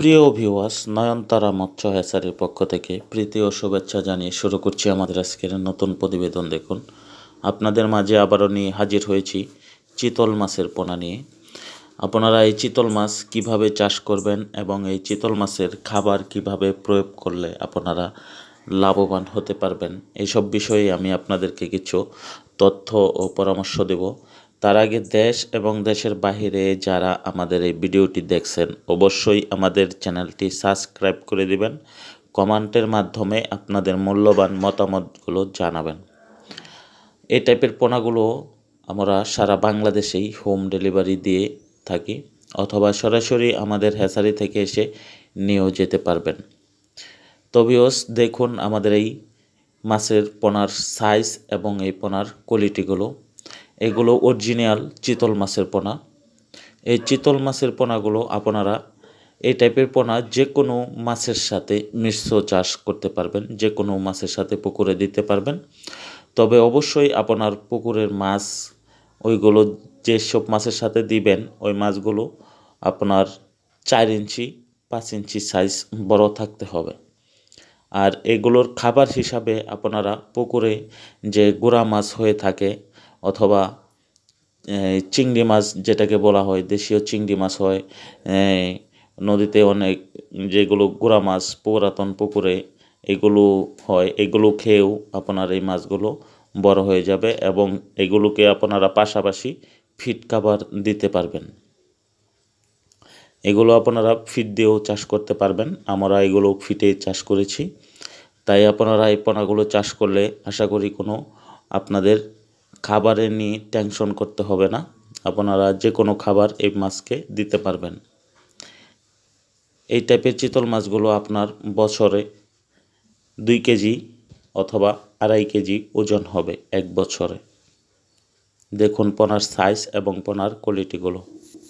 প্রিয় ভিওয়াস নয়নতারা মৎস্য হেসারের পক্ষ থেকে প্রীতি ও শুভেচ্ছা জানিয়ে শুরু করছি আমাদের আজকের নতুন প্রতিবেদন দেখুন আপনাদের মাঝে আবারও নিয়ে হাজির হয়েছি চিতল মাছের পোনা নিয়ে আপনারা এই চিতল মাছ কিভাবে চাষ করবেন এবং এই চিতল মাছের খাবার কিভাবে প্রয়োগ করলে আপনারা লাভবান হতে পারবেন এইসব বিষয়ে আমি আপনাদেরকে কিছু তথ্য ও পরামর্শ দেব তার আগে দেশ এবং দেশের বাহিরে যারা আমাদের এই ভিডিওটি দেখছেন অবশ্যই আমাদের চ্যানেলটি সাবস্ক্রাইব করে দিবেন কমেন্টের মাধ্যমে আপনাদের মূল্যবান মতামতগুলো জানাবেন এই টাইপের পোনাগুলো আমরা সারা বাংলাদেশেই হোম ডেলিভারি দিয়ে থাকি অথবা সরাসরি আমাদের হ্যাসারি থেকে এসে নিয়েও যেতে পারবেন তবিওস দেখুন আমাদের এই মাছের পোনার সাইজ এবং এই পোনার কোয়ালিটিগুলো এগুলো অরিজিনাল চিতল মাছের পোনা এই চিতল মাছের পোনাগুলো আপনারা এই টাইপের পোনা যে কোনো মাছের সাথে মিশ্র চাষ করতে পারবেন যে কোনো মাছের সাথে পুকুরে দিতে পারবেন তবে অবশ্যই আপনার পুকুরের মাছ ওইগুলো যেসব মাছের সাথে দিবেন ওই মাছগুলো আপনার চার ইঞ্চি পাঁচ ইঞ্চি সাইজ বড় থাকতে হবে আর এগুলোর খাবার হিসাবে আপনারা পুকুরে যে গুড়া মাছ হয়ে থাকে অথবা চিংড়ি মাছ যেটাকে বলা হয় দেশীয় চিংড়ি মাছ হয় নদীতে অনেক যেগুলো গোড়া মাছ পুরাতন পুকুরে এগুলো হয় এগুলো খেয়েও আপনার এই মাছগুলো বড় হয়ে যাবে এবং এগুলোকে আপনারা পাশাপাশি ফিট খাবার দিতে পারবেন এগুলো আপনারা ফিট দিয়েও চাষ করতে পারবেন আমরা এগুলো ফিটে চাষ করেছি তাই আপনারা এই পোনাগুলো চাষ করলে আশা করি কোনো আপনাদের খাবারে নিয়ে টেনশন করতে হবে না আপনারা যে কোনো খাবার এই মাছকে দিতে পারবেন এই টাইপের চিতল মাছগুলো আপনার বছরে দুই কেজি অথবা আড়াই কেজি ওজন হবে এক বছরে দেখুন পোনার সাইজ এবং পোনার কোয়ালিটিগুলো